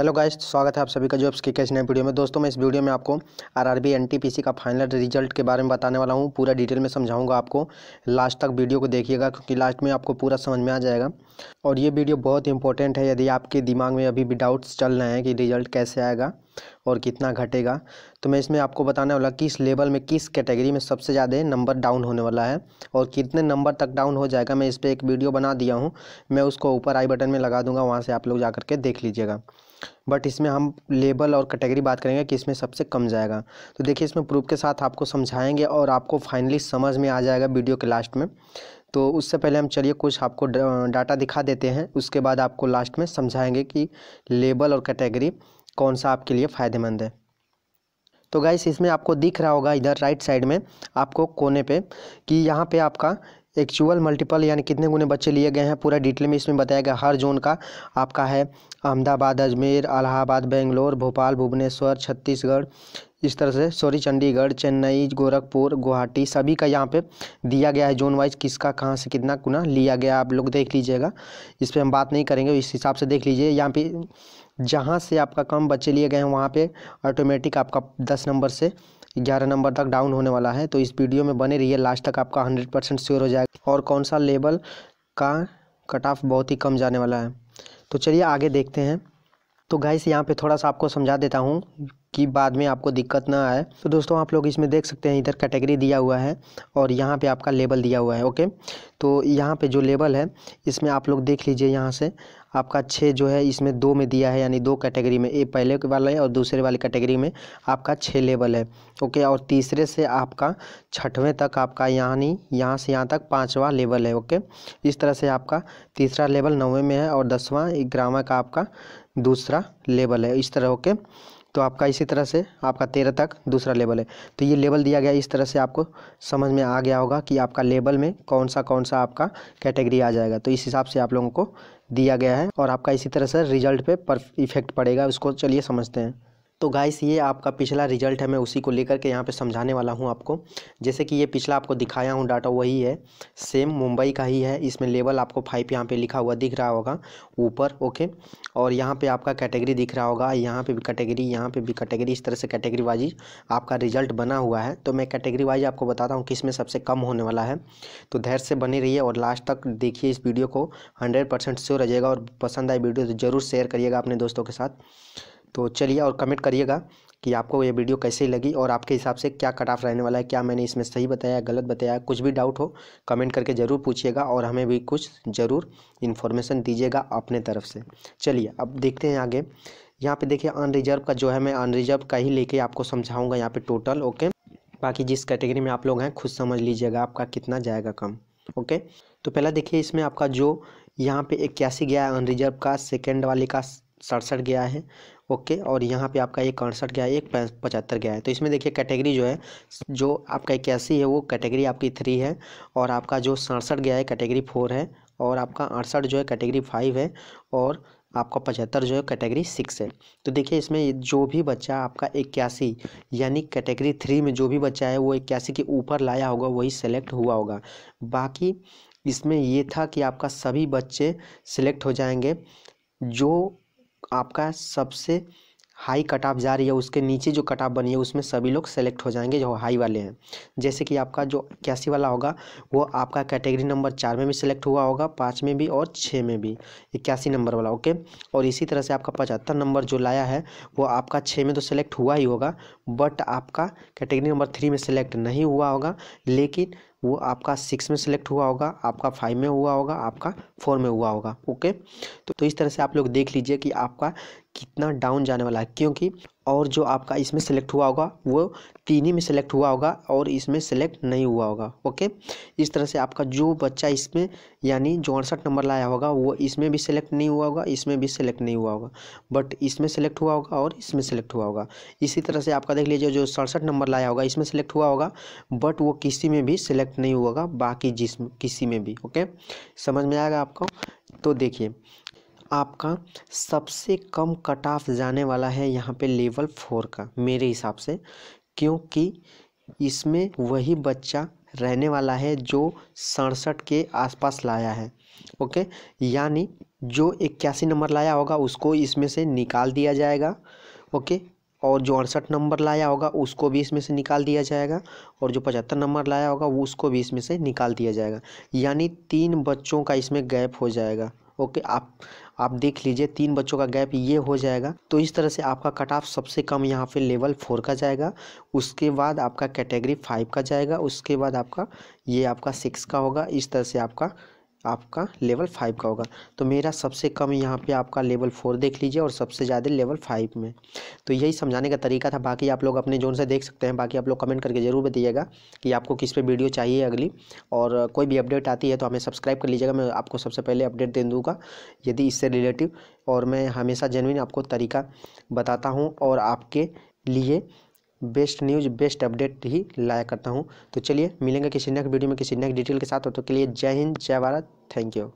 hello guys स्वागत है आप सभी का जॉब्स के कैसे नए वीडियो में दोस्तों मैं इस वीडियो में आपको आरआरबी एनटीपीसी का फाइनल रिजल्ट के बारे में बताने वाला हूँ पूरा डिटेल में समझाऊंगा आपको लास्ट तक वीडियो को देखिएगा क्योंकि लास्ट में आपको पूरा समझ में आ जाएगा और ये वीडियो बहुत इंपॉर्टेंट है यदि आपके दिमाग में अभी भी डाउट्स चल रहे हैं कि रिजल्ट कैसे आएगा और कितना घटेगा तो मैं इसमें आपको बताने वाला किस लेवल में किस कैटेगरी में सबसे ज़्यादा नंबर डाउन होने वाला है और कितने नंबर तक डाउन हो जाएगा मैं इस पर एक वीडियो बना दिया हूँ मैं उसको ऊपर आई बटन में लगा दूंगा वहाँ से आप लोग जा के देख लीजिएगा बट इसमें हम लेबल और कैटेगरी बात करेंगे कि इसमें सबसे कम जाएगा तो देखिए इसमें प्रूफ के साथ आपको समझाएंगे और आपको फाइनली समझ में आ जाएगा वीडियो के लास्ट में तो उससे पहले हम चलिए कुछ आपको डाटा दिखा देते हैं उसके बाद आपको लास्ट में समझाएंगे कि लेबल और कैटेगरी कौन सा आपके लिए फ़ायदेमंद है तो गाइस इसमें आपको दिख रहा होगा इधर राइट साइड में आपको कोने पे कि यहाँ पे आपका एक्चुअल मल्टीपल यानी कितने गुने बच्चे लिए गए हैं पूरा डिटेल में इसमें बताया गया हर जोन का आपका है अहमदाबाद अजमेर अलाहाबाद बेंगलोर भोपाल भुवनेश्वर छत्तीसगढ़ इस तरह से सॉरी चंडीगढ़ चेन्नई गोरखपुर गुवाहाटी सभी का यहाँ पे दिया गया है जोन वाइज किसका कहाँ से कितना गुना लिया गया आप लोग देख लीजिएगा इस पर हम बात नहीं करेंगे इस हिसाब से देख लीजिए यहाँ पे जहाँ से आपका कम बच्चे लिए गए हैं वहाँ पे ऑटोमेटिक आपका दस नंबर से ग्यारह नंबर तक डाउन होने वाला है तो इस वीडियो में बने रहिए लास्ट तक आपका हंड्रेड परसेंट श्योर हो जाएगा और कौन सा लेवल का कट ऑफ बहुत ही कम जाने वाला है तो चलिए आगे देखते हैं तो गाइस यहाँ पे थोड़ा सा आपको समझा देता हूँ कि बाद में आपको दिक्कत ना आए तो दोस्तों आप लोग इसमें देख सकते हैं इधर कैटेगरी दिया हुआ है और यहाँ पे आपका लेबल दिया हुआ है ओके तो यहाँ पे जो लेबल है इसमें आप लोग देख लीजिए यहाँ से आपका छः जो है इसमें दो में दिया है यानी दो कैटेगरी में ए पहले वाला है और दूसरे वाली कैटेगरी में आपका छः लेवल है ओके और तीसरे से आपका छठवें तक आपका यानी यहाँ से यहाँ तक पाँचवा लेवल है ओके इस तरह से आपका तीसरा लेवल नौवें में है और दसवां ग्रामा का आपका दूसरा लेवल है इस तरह ओके तो आपका इसी तरह से आपका तेरह तक दूसरा लेवल है तो ये लेवल दिया गया इस तरह से आपको समझ में आ गया होगा कि आपका लेवल में कौन सा कौन सा आपका कैटेगरी आ जाएगा तो इस हिसाब से आप लोगों को दिया गया है और आपका इसी तरह से रिजल्ट पे पर इफेक्ट पड़ेगा उसको चलिए समझते हैं तो गाइस ये आपका पिछला रिजल्ट है मैं उसी को लेकर के यहाँ पे समझाने वाला हूँ आपको जैसे कि ये पिछला आपको दिखाया हूँ डाटा वही है सेम मुंबई का ही है इसमें लेवल आपको फाइव यहाँ पे लिखा हुआ दिख रहा होगा ऊपर ओके और यहाँ पे आपका कैटेगरी दिख रहा होगा यहाँ पे भी कैटेगरी यहाँ पे भी कैटेगरी इस तरह से कैटेगरी वाइज आपका रिजल्ट बना हुआ है तो मैं कैटेगरी वाइज आपको बताता हूँ किस में सबसे कम होने वाला है तो धैर्य से बनी रहिए और लास्ट तक देखिए इस वीडियो को हंड्रेड परसेंट श्योर और पसंद आए वीडियो तो ज़रूर शेयर करिएगा अपने दोस्तों के साथ तो चलिए और कमेंट करिएगा कि आपको ये वीडियो कैसी लगी और आपके हिसाब से क्या कट ऑफ रहने वाला है क्या मैंने इसमें सही बताया गलत बताया कुछ भी डाउट हो कमेंट करके ज़रूर पूछिएगा और हमें भी कुछ ज़रूर इन्फॉर्मेशन दीजिएगा अपने तरफ से चलिए अब देखते हैं आगे यहाँ पे देखिए अनरिजर्व का जो है मैं अनरिजर्व का ही लेके आपको समझाऊँगा यहाँ पर टोटल ओके बाकी जिस कैटेगरी में आप लोग हैं खुद समझ लीजिएगा आपका कितना जाएगा कम ओके तो पहला देखिए इसमें आपका जो यहाँ पे इक्यासी गया है अनरिजर्व का सेकेंड वाले का सड़सठ गया है ओके और यहाँ पे आपका एक अड़सठ गया है एक पचहत्तर गया है तो इसमें देखिए कैटेगरी जो है जो आपका इक्यासी है वो कैटेगरी आपकी थ्री है और आपका जो सड़सठ गया है कैटेगरी फोर है और आपका अड़सठ जो है कैटेगरी फाइव है और आपका पचहत्तर जो है कैटेगरी सिक्स है तो देखिए इसमें जो भी बच्चा आपका इक्यासी यानी कैटेगरी थ्री में जो भी बच्चा है वो इक्यासी के ऊपर लाया होगा वही सेलेक्ट हुआ होगा बाकी इसमें ये था कि आपका सभी बच्चे सिलेक्ट हो जाएंगे जो आपका सबसे हाई कट ऑफ जा रही है उसके नीचे जो कट ऑफ बनी है उसमें सभी लोग सेलेक्ट हो जाएंगे जो हाई वाले हैं जैसे कि आपका जो इक्यासी वाला होगा वो आपका कैटेगरी नंबर चार में भी सिलेक्ट हुआ होगा पाँच में भी और छः में भी इक्यासी नंबर वाला ओके और इसी तरह से आपका पचहत्तर नंबर जो लाया है वो आपका छः में तो सेलेक्ट हुआ ही होगा बट आपका कैटेगरी नंबर थ्री में सेलेक्ट नहीं हुआ होगा लेकिन वो आपका सिक्स में सेलेक्ट हुआ होगा आपका फाइव में हुआ होगा आपका फोर में हुआ होगा ओके तो, तो इस तरह से आप लोग देख लीजिए कि आपका कितना डाउन जाने वाला है क्योंकि और जो आपका इसमें सेलेक्ट हुआ होगा वो तीन ही में सेलेक्ट हुआ होगा और इसमें सेलेक्ट नहीं हुआ होगा ओके इस तरह से आपका जो बच्चा इसमें यानी जो अड़सठ नंबर लाया होगा वो इसमें भी सेलेक्ट नहीं हुआ होगा इसमें भी सेलेक्ट नहीं हुआ होगा बट इसमें सेलेक्ट हुआ होगा और इसमें सेलेक्ट हुआ होगा इसी तरह से आपका देख लीजिए जो सड़सठ नंबर लाया होगा इसमें सेलेक्ट हुआ होगा बट वो किसी में भी सेलेक्ट नहीं हुआ होगा बाकी जिसम किसी में भी ओके समझ में आएगा आपको तो देखिए आपका सबसे कम कट ऑफ जाने वाला है यहाँ पे लेवल फोर का मेरे हिसाब से क्योंकि इसमें वही बच्चा रहने वाला है जो सड़सठ के आसपास लाया है ओके यानी जो इक्यासी नंबर लाया होगा उसको इसमें से निकाल दिया जाएगा ओके और जो अड़सठ नंबर लाया होगा उसको भी इसमें से निकाल दिया जाएगा और जो पचहत्तर नंबर लाया होगा वो उसको भी इसमें से निकाल दिया जाएगा यानी तीन बच्चों का इसमें गैप हो जाएगा ओके आप आप देख लीजिए तीन बच्चों का गैप ये हो जाएगा तो इस तरह से आपका कट ऑफ सबसे कम यहाँ पे लेवल फोर का जाएगा उसके बाद आपका कैटेगरी फाइव का जाएगा उसके बाद आपका ये आपका सिक्स का होगा इस तरह से आपका आपका लेवल फाइव का होगा तो मेरा सबसे कम यहाँ पे आपका लेवल फोर देख लीजिए और सबसे ज़्यादा लेवल फाइव में तो यही समझाने का तरीका था बाकी आप लोग अपने जोन से देख सकते हैं बाकी आप लोग कमेंट करके ज़रूर बताइएगा कि आपको किस पे वीडियो चाहिए अगली और कोई भी अपडेट आती है तो हमें सब्सक्राइब कर लीजिएगा मैं आपको सबसे पहले अपडेट दे दूँगा यदि इससे रिलेटिव और मैं हमेशा जेनविन आपको तरीका बताता हूँ और आपके लिए बेस्ट न्यूज़ बेस्ट अपडेट ही लाया करता हूँ तो चलिए मिलेंगे किसी नेक्स्ट वीडियो में किसी नेक्स्ट डिटेल के साथ तो के लिए जय हिंद जय भारत थैंक यू